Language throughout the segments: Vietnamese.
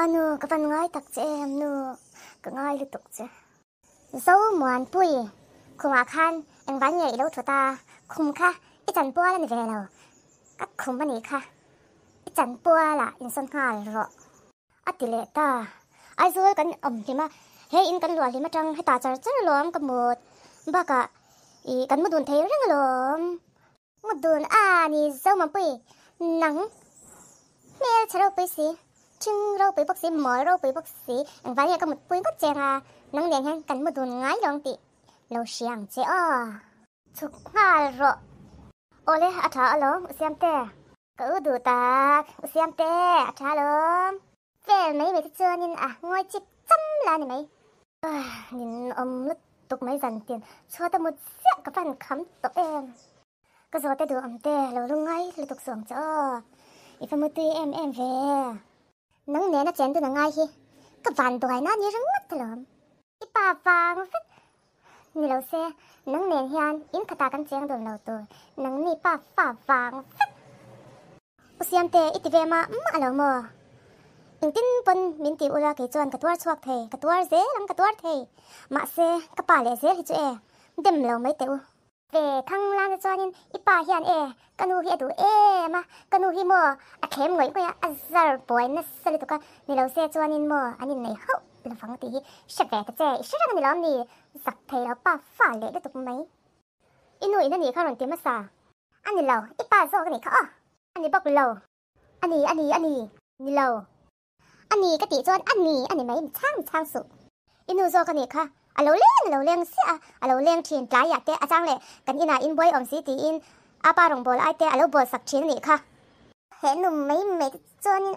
Ano, kapan ngay tak che em nu, ka ngay lu tuk che. Zau muan khung kuma khan, em van nhảy lâu thua ta, khum kha, ít chẳng bua lên về lâu. Các khum bani kha, ít chẳng bua là in son hà rồi. À tỷ lệ ta, ai rồi cần ẩm thì mà, hay in cần lùa thì mà trăng hay ta chờ chờ lòm cầm một, ba cả, ý cần một đồn thấy răng lòm. Một đồn à, ni zau mà pui, nắng, mẹ chờ đâu pui xí chung rau bấy bác sĩ mở rau bấy bác sĩ anh vãi có một bụi bác chàng à nắng đèn hang cần một đồn ngái lòng tị lâu xiang chế à chụp ngà rồi ô lê à thả alo xem tê cứ đủ ta xem tê à thả alo về mấy mấy cái chưa nhìn à ngồi chip chăm là này mấy nhìn ông lúc tục mấy dần tiền cho tôi một xẹo cái phần khám tộc em cái giờ ta được ông tê lâu lâu ngay là tục xuống cho ít phải một tí em em về nâng nè nó chén tôi nó ngay cái vạn tuổi nó như răng mắt thằng lắm cái vàng phết nì lâu xe nâng nè hiền in khát ta căn chén đồn lâu tuổi nâng nì bà vàng phết u xem tê ít về mà mà lâu mơ in tin pon min ti ura ke chuan katuar chuak the katuar ze lam katuar the ma se kapale ze hi chu e dem lo mai te u về thăng lan cho nên ipa hiền e canu hi adu e mà canu hi mo a khem ngoi ko ya azar boy na sali to ka ni lo se cho nên mo ani nei ho lo phang ti hi sẽ về ta che sẽ ra cái lo ni giặc thầy lo pa pha lệ đó tục mấy inu ina ni kha ron ti ma sa ani lo anh zo ka ni kha ani bok lo ani ani ani ni anh ani cái tí cho anh anh ani mấy chang chang su inu zo ka ni kha a lo le lo leng se a alo leng thin tlai ya te achang le kan ina in boy om si ti in apa rong bol ai te alo bol sak thin ni kha he nu mai me chon in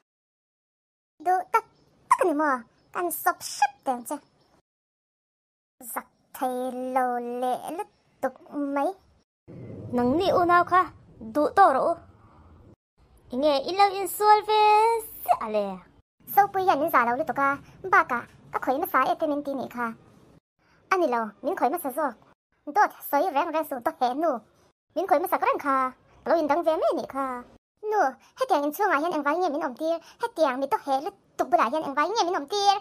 do tak tak ni mo kan sop ship ten che zak thai lo le lu tuk mai nang ni u nau kha du to ro inge ilo in solve se ale so pu yan ni za lo lu to ka ba ka ka khoi na sa e te nin ti ni kha anh đi lâu mình khởi mà sao rồi tốt soi rèn rèn xuống tốt hẹn nụ mình khởi mà sao có rèn kha lâu in đăng vé mẹ nị kha nụ hết tiền anh xuống ngay hiện anh vay nhẹ mình ổng tiền hết tiền mình tốt hẹn là tục bữa đại hiện anh vay nhẹ mình ổng tiền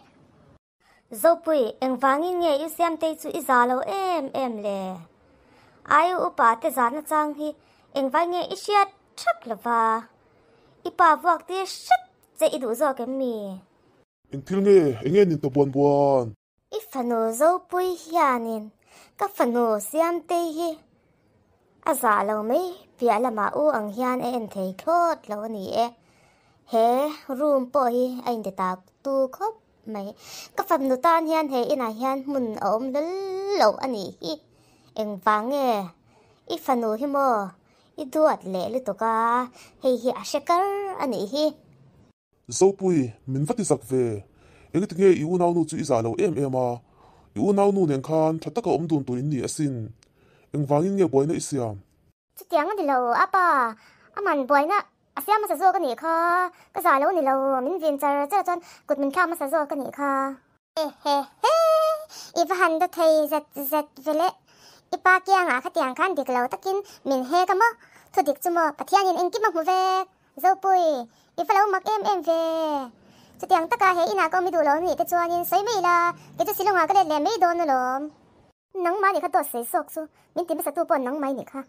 dâu bụi anh vang nghe nghe yêu xem tây chú ý già lâu em em lè ai u bà tê giá nó trang hi anh vang nghe ít chết chắc là và ít bà vọc tê sắt dễ đủ rồi cái mì anh thương nghe anh nghe nhìn tập buồn buồn i fanu zo pui hianin ka fanu siam te hi a za lo mai pia lama u ang hiền e thấy thei thlot lo ni e he room po hi a in de tu khop mai ka fam nu tan hian he ina hiền mun ôm om lal lo ani hi eng wang e i fanu hi mo i duat le le to ka hei hi a shekar ani hi zo pui min vati sak về ege tinge iu nau nu chu i zalo em em a iu nau nu nen khan thataka om dun tu in ni asin eng wangin nge boina isiam chu tiang di lo apa aman boina asiam ma sa zo ka ni kha ka zalo ni lo min vin char char chan kut min kha ma sa zo ka ni kha he he he ipa han da thai zat zat vele ipa kia nga kha tiang khan dik lo takin min he ka mo thu dik chu mo pathian in engki ma mu ve zo pui ipa lo mak em em ve chutiang taka he ina ko mi du lo ni nhìn chuanin mi mei cái ke chu silonga cái này le mei don lom nang mai này khá to sei sok số min ti sa tu pon nang mai này kha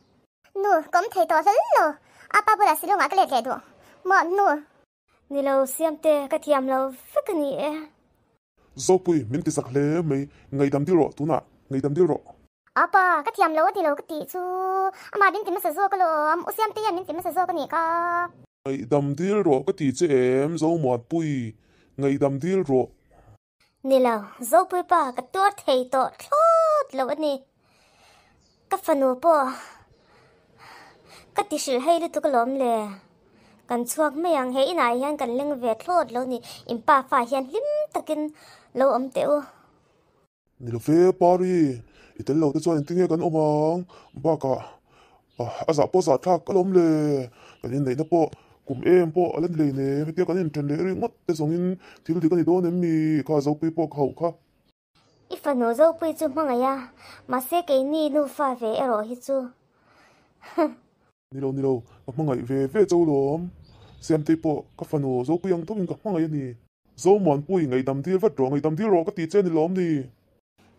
nu kom thấy to hal lo ba bữa la silonga ka le le do mà nu ni lo siam te ka thiam lo fak ni e zo pui min ti sak le mei ngai dam di ro tu na ngai dam di ro apa ka thiam lo ti lo ka ti chu ama bin ti ma sa zo ka lo u siam te ya min ti ma sa zo ka ni ka ngai dam di ro ka ti che em zo mot pui งดำดิลรู้นี่ล่ะรู้ป้าก็ตัวเทยตอทุดแล้วนี่ก็ฟันอปก็ติสิให้ลูกก็ล้มเลยกันช่วงไม่ยังเห็นไหนยังกันเล่งเวททุษแล้วนี่อิมป้าฝ่ายยันลิมตะกินเราอมเตียวนี่เราเฟ่ปารีอีแต่เราจะช่วยติ้งกันอมองบ้าก็อาสาปอสาทักก็ล้มเลยกันยังไหนนะปอ kum em po alan le ne he tia kan in tren le ri ngot te song in thil di kan i do nem mi kha zo pe po khau kha i fa no zo pe chu manga ya ma se ke ni nu fa ve ero hi chu ni lo ni lo ka manga à ve ve zo lom sem te po ka fa no zo pe yang to in ka manga ya ni zo mon pu ngai dam dil va tro ngai dam dil ro ka ti che ni lom ni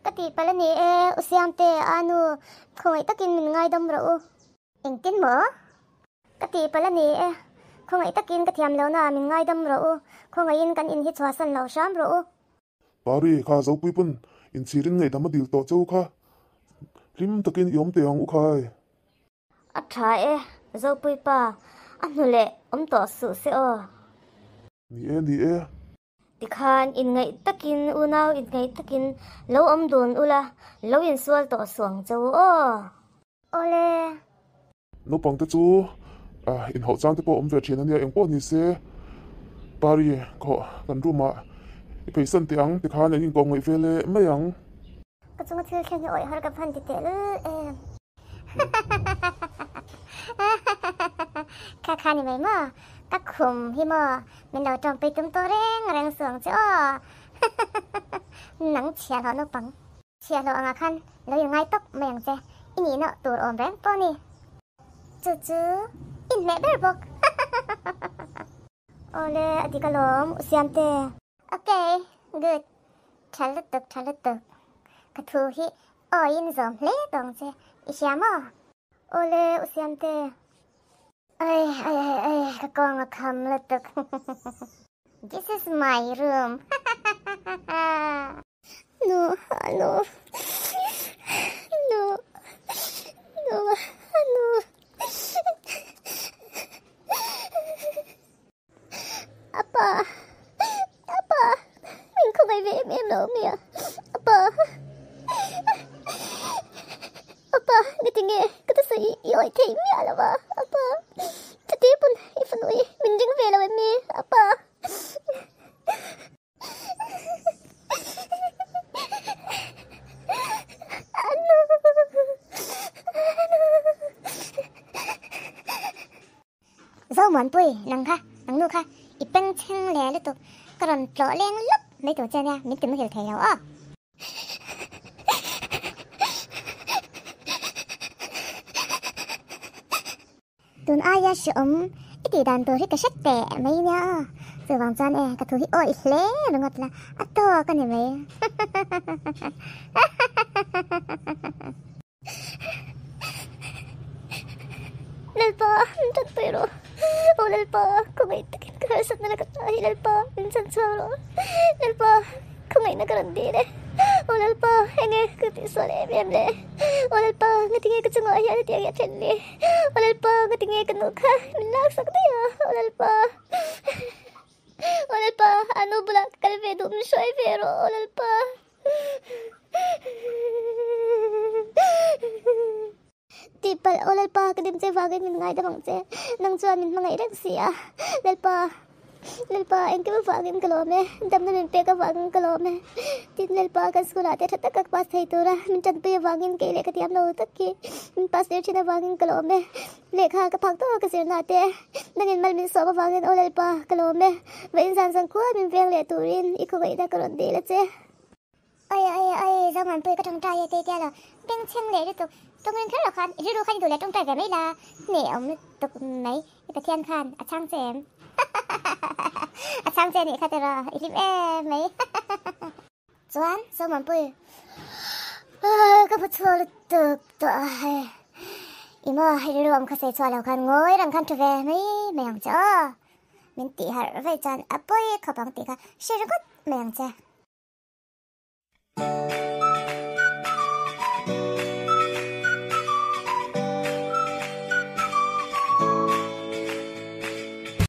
ka ti pala ni e u siam te anu khoi takin min ngai dam ro in tin mo ka ti pala ni e không ấy tắc in cái thiam lâu na mình ngay đâm rồi không ấy in cái in hít xóa sân lâu sớm rồi bari kha dấu quý bun in chỉ đến ngày tắm điều tổ châu kha lim tắc in yếm tiền u khai à trái dấu quý pa anh nuôi lệ ông tổ sự sẽ ở. ni e ni e thì khan in ngày tắc in u nào in ngày tắc in lâu ông đồn u la lâu in xua tổ xuống châu ô ô lê nó bằng tất chú à in hậu trang thì bộ ông về chiến anh em bộ như thế bari có gần ru mà phải sân tiếng thì khá nên in công người về lệ mấy ang cái chúng ta khi nhồi hơi cái phần thì tệ em khá khá này mày mà các khum hi mà mình đầu trong bị chúng tôi rèn rèn xuống chứ nắng chia nó nó bằng chia nó ngang khăn lấy ngay tóc chứ? che ini nó tụi ôm rèn to nè chú chú kinle berbok. Ole adikalom usiante. Okay, good. Chalatuk chalatuk. Katuhi oin zom le dongse. Isiamo. Ole usiante. Ay ay ay ay kakong akam latuk. This is my room. no, no. อนปุ้ยลังค่ะลังนูค่ะอีเป็นเชิงแลลตัวกระนจปรเลงลุกในตัวเจเนี่ยมิตถึงไม่เกี่ยวเทียวอ้อตุนอายาชมอีตีดันตัวที่กระชัดแต่ไม่เนาะสื่อวางจานเอกระทูที่โอ้ยเล่ลงกดละอัตโตกันเห็นไหม lalpa, dyan pero. O oh, lalpa, kumay takin karasat na nakatahi lalpa, minsan saro. Lalpa, kumay na karandire. O oh, lalpa, henge kuti sore miyemle. O oh, lalpa, ngatingay ka tungo ayan at yagi atrenli. O lalpa, ngatingay ka nuka, minlaksak na ya. O lalpa. O lalpa, ano bula kalvedo, mishoy pero. O lalpa. O lalpa. olal pa kadim che wage min ngai dang che nang chuan min mangai reng sia lel pa lel pa engke ba wagin kalo me dam na min pe ka wagin kalo me tin lel pa ka school ate thata ka pas thai tora min chat pe wagin ke le ka tiam lo tak ki min pas de china wagin kalo me lekha ka phak to ka sir na te nangin mal min so ba wagin olal pa kalo me ve insan sang ko min veng le turin iko ga ida karon de le che ai ai ai zaman pe ka thang ta ye te kya la beng cheng le re to tôi nên thế là khăn, ít đâu khan rồi là trong cái cái mấy là nè ông tục mấy cái thiên à, à, ờ, khăn, à chang xe à chang xe này khan thế là ít em mấy Doan, sao mà bơi cái bút chua được tụi 이모 이리로 가서 좋아라 간 거랑 간 쪽에 매일 매양자 민띠 할배잔 아빠의 가방띠가 실컷 매양자